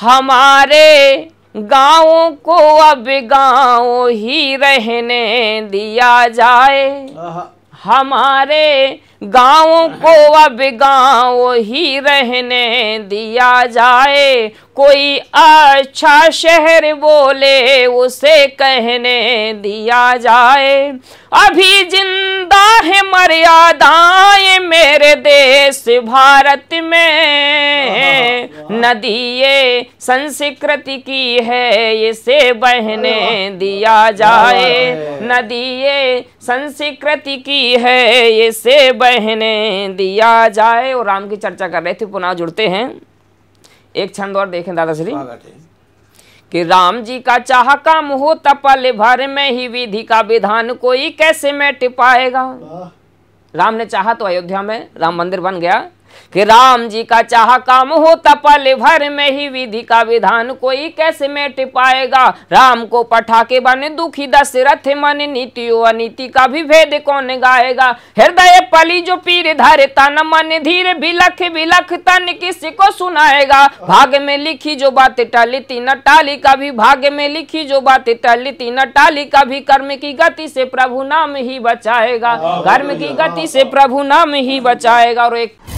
हमारे गाँव को अब गाँव ही रहने दिया जाए हमारे गाँव को अब गाँव ही रहने दिया जाए कोई अच्छा शहर बोले उसे कहने दिया जाए अभी जिंदा है मर्यादाएं मेरे देश भारत में नदी ये संस्कृति की है इसे बहने दिया जाए नदी ये संस्कृति की है इसे बहने दिया जाए और राम की चर्चा कर रहे थे पुनः जुड़ते हैं एक क्षण और देखें दादाश्री कि राम जी का चाह काम हो तपल भर में ही विधि का विधान कोई कैसे मैं टिपाएगा राम ने चाहा तो अयोध्या में राम मंदिर बन गया कि राम जी का चाह काम होता पल भर में ही विधि का विधान कोई कैसे मेट पाएगा राम को पठा के बने दुखी दशरथ मन नीति अनिति का भी भेद कौन गाएगा हृदय पली जो पीर धर तन मन धीर बिलख बिलख तन किसी को सुनाएगा भाग में लिखी जो बात टाली तीन टाली का भी भाग में लिखी जो बात टाली तीन टाली का भी कर्म की गति से प्रभु नाम ही बचाएगा हाँ, कर्म की गति हाँ, से हाँ। प्रभु नाम ही बचाएगा और एक